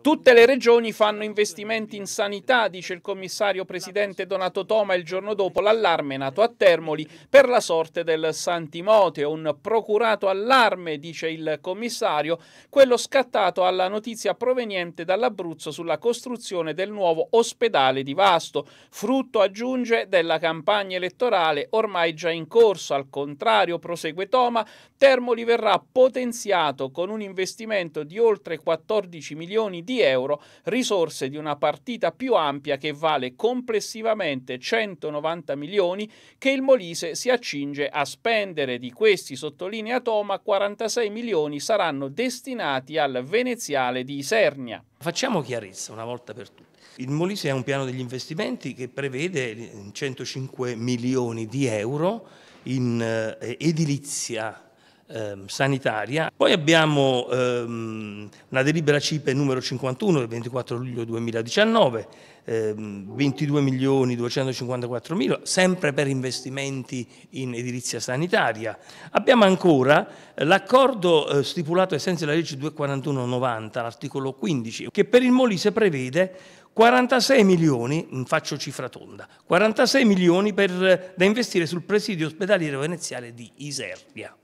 Tutte le regioni fanno investimenti in sanità, dice il commissario presidente Donato Toma il giorno dopo l'allarme nato a Termoli per la sorte del Santimoteo, un procurato allarme, dice il commissario, quello scattato alla notizia proveniente dall'Abruzzo sulla costruzione del nuovo ospedale di Vasto, frutto, aggiunge, della campagna elettorale ormai già in corso. Al contrario, prosegue Toma, Termoli verrà potenziato con un investimento di oltre 14 14 milioni di euro, risorse di una partita più ampia che vale complessivamente 190 milioni che il Molise si accinge a spendere. Di questi, sottolinea Toma, 46 milioni saranno destinati al veneziale di Isernia. Facciamo chiarezza una volta per tutte. Il Molise ha un piano degli investimenti che prevede 105 milioni di euro in eh, edilizia ehm, sanitaria. Poi abbiamo ehm, una delibera CIPE numero 51 del 24 luglio 2019, ehm, 22 milioni 254 mila, sempre per investimenti in edilizia sanitaria. Abbiamo ancora eh, l'accordo eh, stipulato ai sensi della legge 241-90, l'articolo 15, che per il Molise prevede 46 milioni, mm, faccio cifra tonda, 46 milioni per, da investire sul presidio ospedaliero veneziale di Isernia.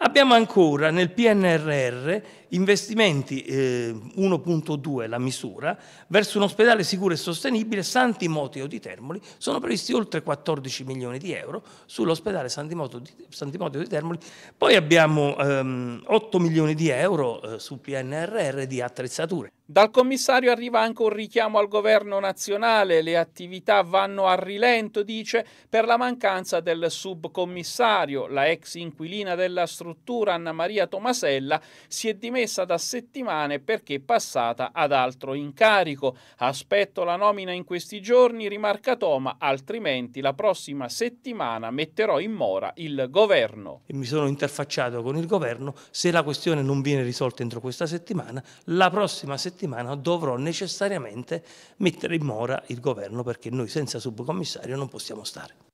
Abbiamo ancora nel PNRR investimenti eh, 1.2 la misura verso un ospedale sicuro e sostenibile San Timoteo di Termoli sono previsti oltre 14 milioni di euro sull'ospedale San, San, Timoteo di Termoli poi abbiamo ehm, 8 milioni di euro eh, su PNRR di attrezzature dal commissario arriva anche un richiamo al governo nazionale, le attività vanno a rilento, dice, per la mancanza del subcommissario. La ex inquilina della struttura Anna Maria Tomasella si è dimessa da settimane perché è passata ad altro incarico. Aspetto la nomina in questi giorni, rimarca Toma, altrimenti la prossima settimana metterò in mora il governo. E mi sono interfacciato con il governo, se la questione non viene risolta entro questa settimana, la prossima settimana settimana dovrò necessariamente mettere in mora il governo perché noi senza subcommissario non possiamo stare.